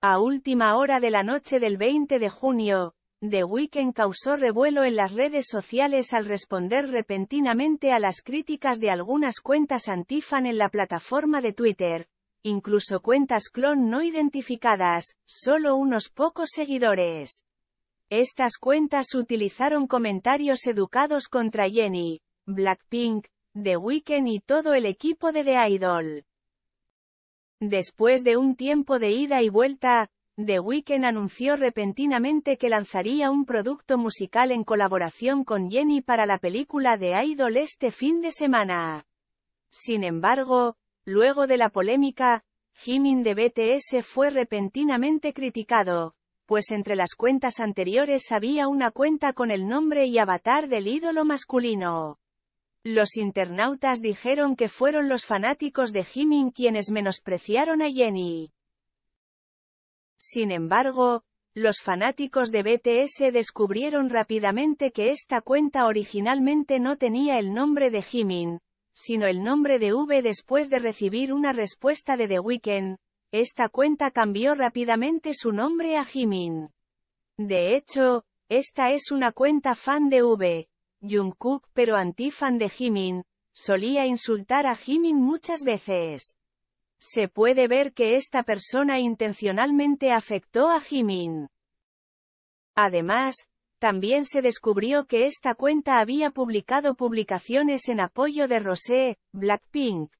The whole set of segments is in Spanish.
A última hora de la noche del 20 de junio, The Weeknd causó revuelo en las redes sociales al responder repentinamente a las críticas de algunas cuentas antifan en la plataforma de Twitter, incluso cuentas clon no identificadas, solo unos pocos seguidores. Estas cuentas utilizaron comentarios educados contra Jenny, Blackpink, The Weeknd y todo el equipo de The Idol. Después de un tiempo de ida y vuelta, The Weeknd anunció repentinamente que lanzaría un producto musical en colaboración con Jenny para la película de Idol este fin de semana. Sin embargo, luego de la polémica, Jimin de BTS fue repentinamente criticado, pues entre las cuentas anteriores había una cuenta con el nombre y avatar del ídolo masculino. Los internautas dijeron que fueron los fanáticos de Jimin quienes menospreciaron a Jenny. Sin embargo, los fanáticos de BTS descubrieron rápidamente que esta cuenta originalmente no tenía el nombre de Jimin, sino el nombre de V después de recibir una respuesta de The Weeknd. Esta cuenta cambió rápidamente su nombre a Jimin. De hecho, esta es una cuenta fan de V, Jungkook pero antifan de Jimin, solía insultar a Jimin muchas veces. Se puede ver que esta persona intencionalmente afectó a Jimin. Además, también se descubrió que esta cuenta había publicado publicaciones en apoyo de Rosé, Blackpink.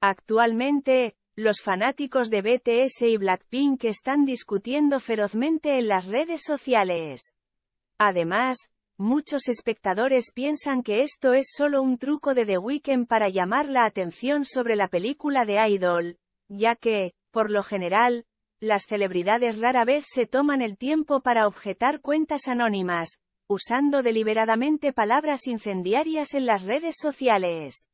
Actualmente, los fanáticos de BTS y Blackpink están discutiendo ferozmente en las redes sociales. Además, Muchos espectadores piensan que esto es solo un truco de The Weeknd para llamar la atención sobre la película de Idol, ya que, por lo general, las celebridades rara vez se toman el tiempo para objetar cuentas anónimas, usando deliberadamente palabras incendiarias en las redes sociales.